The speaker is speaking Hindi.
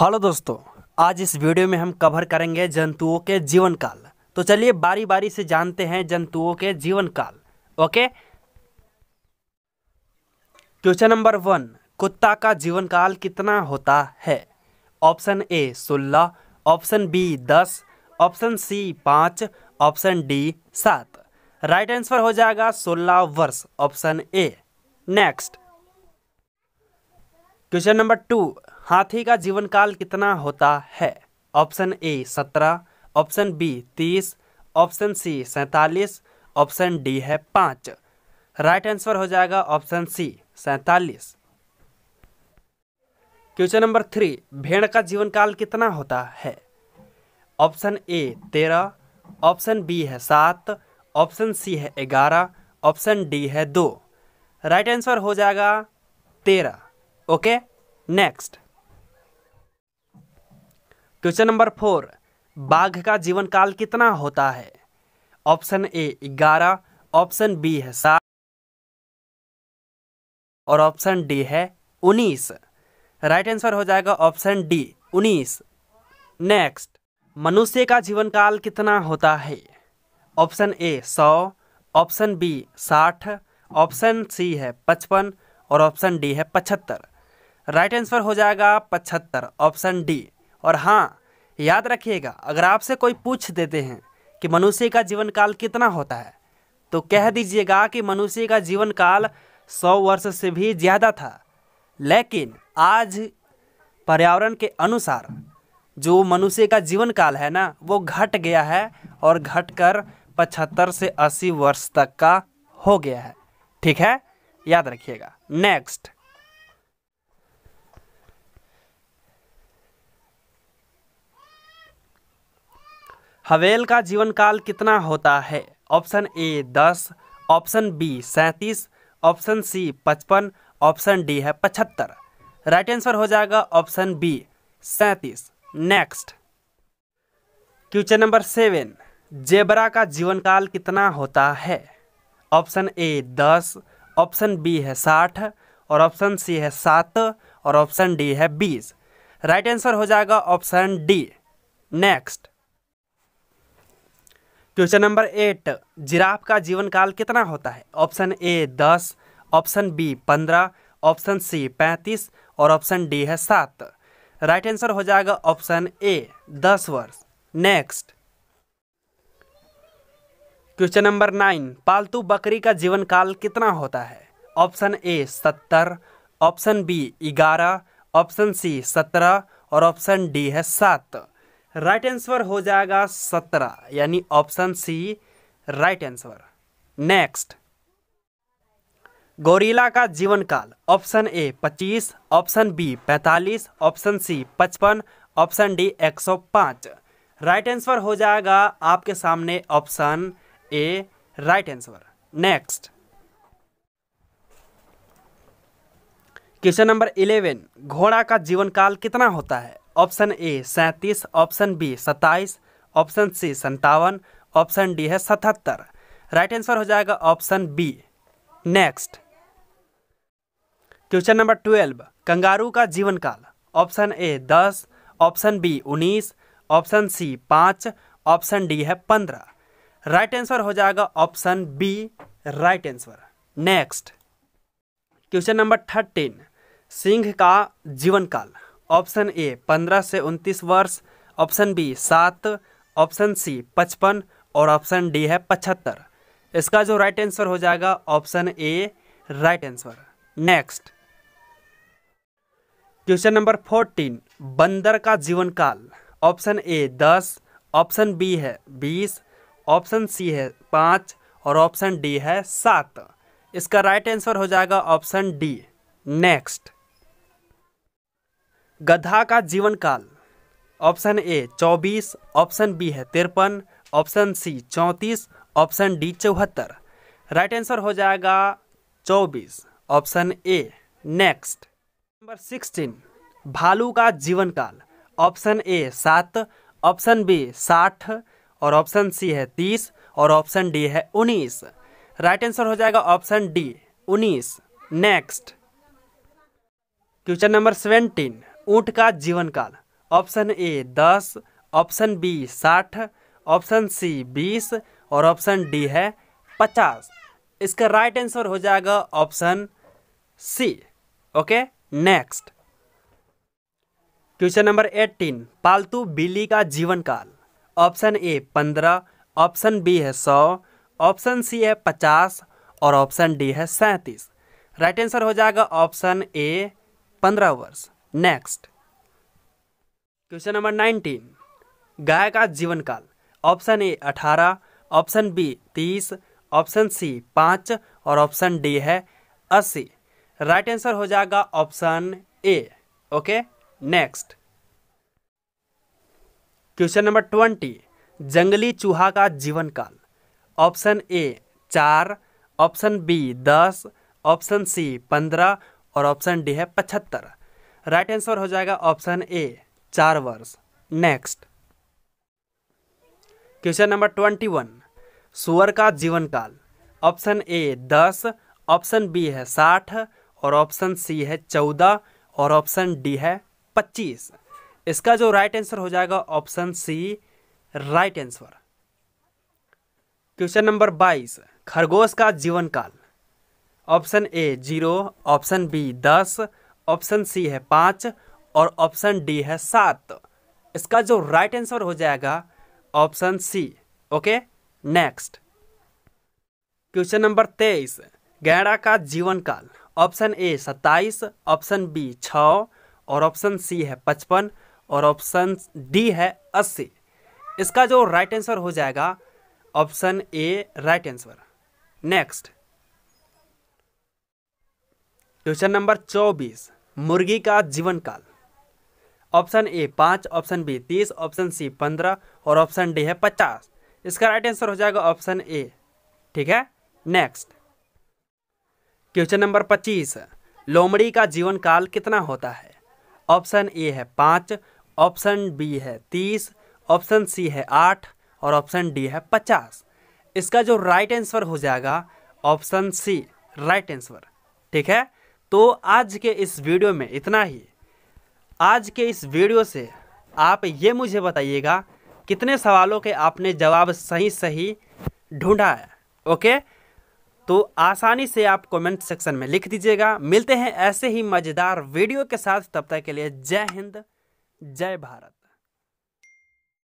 हेलो दोस्तों आज इस वीडियो में हम कवर करेंगे जंतुओं के जीवन काल तो चलिए बारी बारी से जानते हैं जंतुओं के जीवन काल ओके क्वेश्चन नंबर वन कुत्ता का जीवन काल कितना होता है ऑप्शन ए सोलह ऑप्शन बी दस ऑप्शन सी पाँच ऑप्शन डी सात राइट आंसर हो जाएगा सोलह वर्ष option A next question number two हाथी का जीवन काल कितना होता है ऑप्शन ए सत्रह ऑप्शन बी तीस ऑप्शन सी सैतालीस ऑप्शन डी है पाँच राइट आंसर हो जाएगा ऑप्शन सी सैतालीस क्वेश्चन नंबर थ्री भेड़ का जीवन काल कितना होता है ऑप्शन ए तेरह ऑप्शन बी है सात ऑप्शन सी है ग्यारह ऑप्शन डी है दो राइट आंसर हो जाएगा तेरह okay next question number four बाघ का जीवन काल कितना होता है ऑप्शन ए ग्यारह ऑप्शन बी है सात और ऑप्शन डी है उन्नीस राइट आंसर हो जाएगा ऑप्शन डी उन्नीस नेक्स्ट मनुष्य का जीवन काल कितना होता है ऑप्शन ए सौ ऑप्शन बी साठ ऑप्शन सी है पचपन और ऑप्शन डी है पचहत्तर राइट आंसर हो जाएगा पचहत्तर ऑप्शन डी और हाँ याद रखिएगा अगर आपसे कोई पूछ देते हैं कि मनुष्य का जीवन काल कितना होता है तो कह दीजिएगा कि मनुष्य का जीवन काल सौ वर्ष से भी ज़्यादा था लेकिन आज पर्यावरण के अनुसार जो मनुष्य का जीवन काल है ना वो घट गया है और घट कर पचहत्तर से अस्सी वर्ष तक का हो गया है ठीक है याद रखिएगा नेक्स्ट हवेल का जीवन काल कितना होता है ऑप्शन ए दस ऑप्शन बी सैंतीस ऑप्शन सी पचपन ऑप्शन डी है पचहत्तर राइट आंसर हो जाएगा ऑप्शन बी सैंतीस next question number seven zebra का जीवन काल कितना होता है ऑप्शन ए दस ऑप्शन बी है साठ और ऑप्शन सी है सात और ऑप्शन डी है बीस राइट आंसर हो जाएगा option D next question number eight giraffe का जीवन काल कितना होता है ऑप्शन ए दस ऑप्शन बी पंद्रह ऑप्शन सी पैंतीस और ऑप्शन डी है सात राइट आंसर हो जाएगा ऑप्शन ए दस वर्ष नेक्स्ट क्वेश्चन नंबर नाइन पालतू बकरी का जीवन काल कितना होता है ऑप्शन ए सत्तर ऑप्शन बी ग्यारह ऑप्शन सी सत्रह और ऑप्शन डी है सात राइट आंसर हो जाएगा सत्रह यानी option C right answer next gorilla का जीवन काल ऑप्शन ए पच्चीस ऑप्शन बी पैंतालीस ऑप्शन सी पचपन ऑप्शन डी पांच राइट आंसर हो जाएगा आपके सामने option A right answer next question number eleven घोड़ा का जीवन काल कितना होता है ऑप्शन ए सैंतीस ऑप्शन बी सत्ताईस ऑप्शन सी संतावन ऑप्शन डी है सतहत्तर राइट आंसर हो जाएगा option B next question number twelve kangaroo का जीवन काल ऑप्शन ए दस ऑप्शन बी उन्नीस ऑप्शन सी पाँच ऑप्शन डी है पंद्रह राइट आंसर हो जाएगा option B right answer next question number thirteen सिंह का जीवन काल ऑप्शन ए पंद्रह से उनतीस वर्ष ऑप्शन बी सात ऑप्शन सी पचपन और ऑप्शन डी है पचहत्तर इसका जो राइट आंसर हो जाएगा option A right answer next question number fourteen बंदर का जीवन काल ऑप्शन ए दस ऑप्शन बी है बीस ऑप्शन सी है पाँच और ऑप्शन डी है सात इसका राइट आंसर हो जाएगा ऑप्शन डी नेक्स्ट गधा का जीवन काल ऑप्शन ए चौबीस ऑप्शन बी है तिरपन ऑप्शन सी चौंतीस ऑप्शन डी चौहत्तर राइट आंसर हो जाएगा चौबीस option A next number sixteen भालू का जीवन काल ऑप्शन ए सात ऑप्शन बी साठ और ऑप्शन सी है तीस और ऑप्शन डी है उन्नीस राइट आंसर हो जाएगा ऑप्शन डी उन्नीस नेक्स्ट क्वेश्चन नंबर सेवेंटीन ऊँट का जीवन काल ऑप्शन ए दस ऑप्शन बी साठ ऑप्शन सी बीस और ऑप्शन डी है पचास इसका राइट आंसर हो जाएगा option C okay next question number eighteen पालतू बिल्ली का जीवन काल ऑप्शन ए पंद्रह ऑप्शन बी है सौ ऑप्शन सी है पचास और ऑप्शन डी है सैंतीस राइट आंसर हो जाएगा ऑप्शन ए पंद्रह वर्ष नेक्स्ट क्वेश्चन नंबर नाइनटीन गाय का जीवन काल ऑप्शन ए अठारह ऑप्शन बी तीस ऑप्शन सी पाँच और ऑप्शन डी है अस्सी राइट आंसर हो जाएगा option A okay next question number twenty जंगली चूहा का जीवन काल ऑप्शन ए चार ऑप्शन बी दस ऑप्शन सी पंद्रह और ऑप्शन डी है पचहत्तर राइट आंसर हो जाएगा ऑप्शन ए चार वर्ष next question number twenty one सुअर का जीवन काल ऑप्शन ए दस ऑप्शन बी है साठ और ऑप्शन सी है चौदह और ऑप्शन डी है पच्चीस इसका जो राइट आंसर हो जाएगा option C right answer question number बाईस खरगोश का जीवन काल option A zero option B दस ऑप्शन सी है पाँच और ऑप्शन डी है सात इसका जो राइट आंसर हो जाएगा option C okay next question number तेईस गैंडा का जीवन काल ऑप्शन ए सत्ताईस ऑप्शन बी छ और ऑप्शन सी है पचपन और ऑप्शन डी है अस्सी इसका जो राइट आंसर हो जाएगा option A right answer next question number चौबीस मुर्गी का जीवन काल ऑप्शन ए पाँच ऑप्शन बी तीस ऑप्शन सी पंद्रह और ऑप्शन डी है पचास इसका राइट आंसर हो जाएगा ऑप्शन ए ठीक है नेक्स्ट क्वेश्चन नंबर पच्चीस लोमड़ी का जीवन काल कितना होता है ऑप्शन ए है पाँच ऑप्शन बी है तीस ऑप्शन सी है आठ और ऑप्शन डी है पचास इसका जो राइट आंसर हो जाएगा ऑप्शन सी राइट आंसर ठीक है तो आज के इस वीडियो में इतना ही आज के इस वीडियो से आप ये मुझे बताइएगा कितने सवालों के आपने जवाब सही सही ढूंढा है ओके तो आसानी से आप कमेंट सेक्शन में लिख दीजिएगा मिलते हैं ऐसे ही मज़ेदार वीडियो के साथ तब तक के लिए जय हिंद जय भारत